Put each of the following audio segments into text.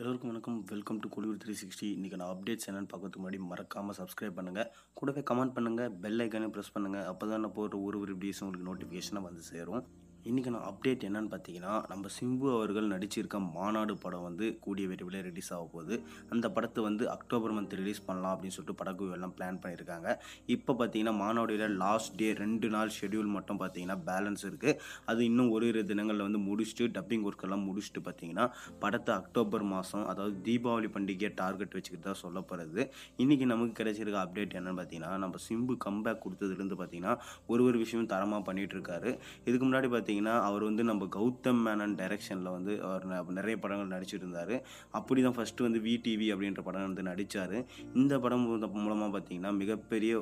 எல்லோருக்கும் வணக்கம் welcome to Kollywood three sixty இன்றைக்கி நான் அப்டேட்ஸ் என்னென்னு பார்க்கறதுக்கு முன்னாடி மறக்காமல் சப்ஸ்கிரைப் பண்ணுங்கள் கூடவே கமெண்ட் பண்ணுங்கள் பெல் ஐக்கானே ப்ரெஸ் பண்ணுங்கள் அப்போ தான் நான் போடுற ஒரு ஒரு வீடியோஸும் உங்களுக்கு நோட்டிஃபிகேஷனாக வந்து சேரும் இன்றைக்கி நான் அப்டேட் என்னென்னு பார்த்தீங்கன்னா நம்ம சிம்பு அவர்கள் நடிச்சிருக்க மாநாடு படம் வந்து கூடிய விரைவில் ரிலீஸ் ஆக போகுது அந்த படத்தை வந்து அக்டோபர் மந்த் ரிலீஸ் பண்ணலாம் அப்படின்னு சொல்லிட்டு படக்குழு எல்லாம் பிளான் பண்ணியிருக்காங்க இப்போ பார்த்தீங்கன்னா மாநாடியில் லாஸ்ட் டே ரெண்டு நாள் ஷெடியூல் மட்டும் பார்த்தீங்கன்னா பேலன்ஸ் இருக்குது அது இன்னும் ஒரு இரு தினங்களில் வந்து முடிச்சுட்டு டப்பிங் ஒர்க்கெல்லாம் முடிச்சுட்டு பார்த்தீங்கன்னா படத்தை அக்டோபர் மாதம் அதாவது தீபாவளி பண்டிகையை டார்கெட் வச்சுக்கிட்டு தான் சொல்லப்படுறது இன்றைக்கி நமக்கு கிடைச்சிருக்க அப்டேட் என்னென்னு பார்த்தீங்கன்னா நம்ம சிம்பு கம்பேக் கொடுத்ததுலேருந்து பார்த்தீங்கன்னா ஒரு ஒரு விஷயம் தரமாக பண்ணிகிட்டு இருக்காரு இதுக்கு முன்னாடி பார்த்தீங்கன்னா பார்த்தீங்கன்னா அவர் வந்து நம்ம கௌதம் மேனன் டைரக்ஷனில் வந்து அவர் நிறைய படங்கள் நடிச்சிட்டு இருந்தார் அப்படி தான் ஃபஸ்ட்டு வந்து விடிவி அப்படின்ற படம் வந்து நடித்தார் இந்த படம் மூலமாக பார்த்தீங்கன்னா மிகப்பெரிய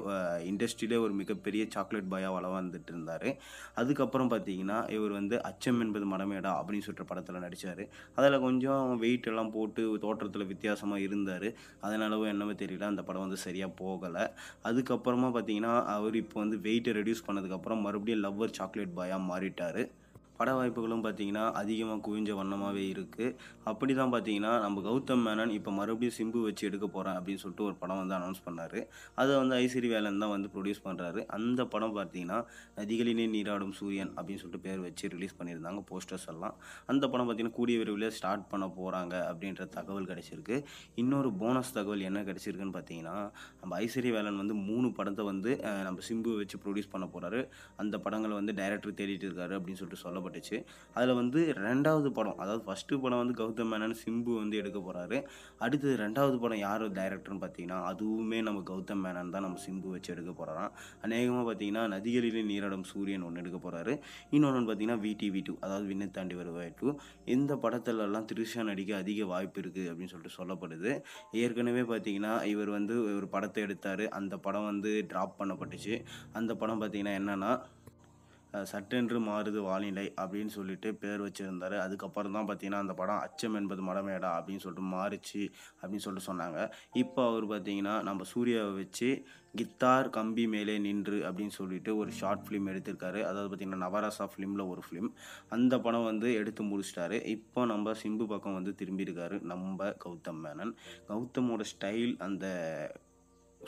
இண்டஸ்ட்ரியிலே ஒரு மிகப்பெரிய சாக்லேட் பாயாக வள வந்துட்டு இருந்தார் அதுக்கப்புறம் பார்த்தீங்கன்னா இவர் வந்து அச்சம் என்பது மடமேடா அப்படின்னு சொல்கிற படத்தில் நடித்தார் அதில் கொஞ்சம் வெயிட் எல்லாம் போட்டு தோற்றத்தில் வித்தியாசமாக இருந்தார் அதனாலவும் என்னவோ தெரியல அந்த படம் வந்து சரியாக போகலை அதுக்கப்புறமா பார்த்தீங்கன்னா அவர் இப்போ வந்து வெயிட்டை ரெடியூஸ் பண்ணதுக்கப்புறம் மறுபடியும் லவ்வர் சாக்லேட் பாயாக மாறிட்டார் பட வாய்ப்புகளும் பார்த்தீங்கன்னா அதிகமாக குவிஞ்ச வண்ணமாகவே இருக்குது அப்படி தான் பார்த்தீங்கன்னா நம்ம கௌதம் மேனன் இப்போ மறுபடியும் சிம்பு வச்சு எடுக்க போகிறேன் அப்படின்னு சொல்லிட்டு ஒரு படம் வந்து அனௌன்ஸ் பண்ணார் அதை வந்து ஐஸ்வரி வேலன் தான் வந்து ப்ரொடியூஸ் பண்ணுறாரு அந்த படம் பார்த்தீங்கன்னா நதிகளினே நீராடும் சூரியன் அப்படின்னு சொல்லிட்டு பேர் வச்சு ரிலீஸ் பண்ணியிருந்தாங்க போஸ்டர்ஸ் எல்லாம் அந்த படம் பார்த்திங்கன்னா கூடிய விரைவில் ஸ்டார்ட் பண்ண போகிறாங்க அப்படின்ற தகவல் கிடச்சிருக்கு இன்னொரு போனஸ் தகவல் என்ன கிடச்சிருக்குன்னு பார்த்தீங்கன்னா நம்ம ஐஸ்வரி வேலன் வந்து மூணு படத்தை வந்து நம்ம சிம்பு வச்சு ப்ரொடியூஸ் பண்ண போகிறாரு அந்த படங்களை வந்து டைரக்டர் தேடிட்டு இருக்காரு அப்படின்னு சொல்லிட்டு சொல்ல எடுக்கப்பட்டுச்சு அதில் வந்து ரெண்டாவது படம் அதாவது ஃபஸ்ட்டு படம் வந்து கௌதம் மேனன் சிம்பு வந்து எடுக்க போகிறாரு அடுத்தது ரெண்டாவது படம் யார் டைரக்டர்னு பார்த்தீங்கன்னா அதுவுமே நம்ம கௌதம் மேனன் தான் நம்ம சிம்பு வச்சு எடுக்க போகிறாராம் அநேகமாக பார்த்தீங்கன்னா நதிகளிலே நீராடும் சூரியன் ஒன்று எடுக்க போகிறாரு இன்னொன்று பார்த்தீங்கன்னா விடிவி டூ அதாவது விண்ணை தாண்டி வருவாய் டூ இந்த படத்திலலாம் திருஷா நடிக்க அதிக வாய்ப்பு இருக்குது அப்படின்னு சொல்லிட்டு சொல்லப்படுது ஏற்கனவே பார்த்தீங்கன்னா இவர் வந்து ஒரு படத்தை எடுத்தார் அந்த படம் வந்து ட்ராப் பண்ணப்பட்டுச்சு அந்த படம் பார்த்தீங்கன்னா என்னென்னா சட்டென்று மாறுது வானிலை அப்படின்னு சொல்லிட்டு பேர் வச்சுருந்தார் அதுக்கப்புறம் தான் பார்த்தீங்கன்னா அந்த படம் அச்சம் என்பது மடமேடா அப்படின்னு சொல்லிட்டு மாறிச்சு அப்படின்னு சொல்லிட்டு சொன்னாங்க இப்போ அவர் பார்த்தீங்கன்னா நம்ம சூர்யாவை வச்சு கித்தார் கம்பி மேலே நின்று அப்படின்னு சொல்லிட்டு ஒரு ஷார்ட் ஃபிலிம் எடுத்திருக்காரு அதாவது பார்த்திங்கன்னா நவராசா ஃபிலிமில் ஒரு ஃபிலிம் அந்த படம் வந்து எடுத்து முடிச்சிட்டாரு இப்போ நம்ம சிம்பு பக்கம் வந்து திரும்பியிருக்காரு நம்ம கௌதம் மேனன் கௌதமோட ஸ்டைல் அந்த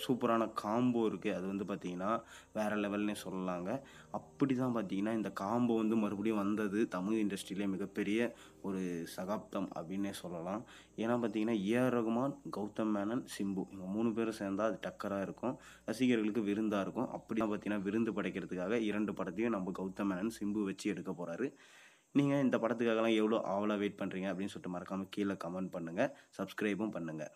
சூப்பரான காம்போ இருக்குது அது வந்து பார்த்திங்கன்னா வேறு லெவல்னே சொல்லலாங்க அப்படி தான் பார்த்திங்கன்னா இந்த காம்போ வந்து மறுபடியும் வந்தது தமிழ் இண்டஸ்ட்ரியிலே மிகப்பெரிய ஒரு சகாப்தம் அப்படின்னே சொல்லலாம் ஏன்னா பார்த்திங்கன்னா ஏஆர் ரகுமான் கௌதம் மேனன் சிம்பு இவங்க மூணு பேரும் சேர்ந்தால் அது டக்கராக இருக்கும் ரசிகர்களுக்கு விருந்தாக இருக்கும் அப்படி தான் பார்த்திங்கன்னா விருந்து படைக்கிறதுக்காக இரண்டு படத்தையும் நம்ம கௌதம் மேனன் சிம்பு வச்சு எடுக்க போகிறாரு நீங்கள் இந்த படத்துக்காகலாம் எவ்வளோ ஆவலாக வெயிட் பண்ணுறீங்க அப்படின்னு சொல்லிட்டு மறக்காமல் கீழே கமெண்ட் பண்ணுங்கள் சப்ஸ்கிரைபும் பண்ணுங்கள்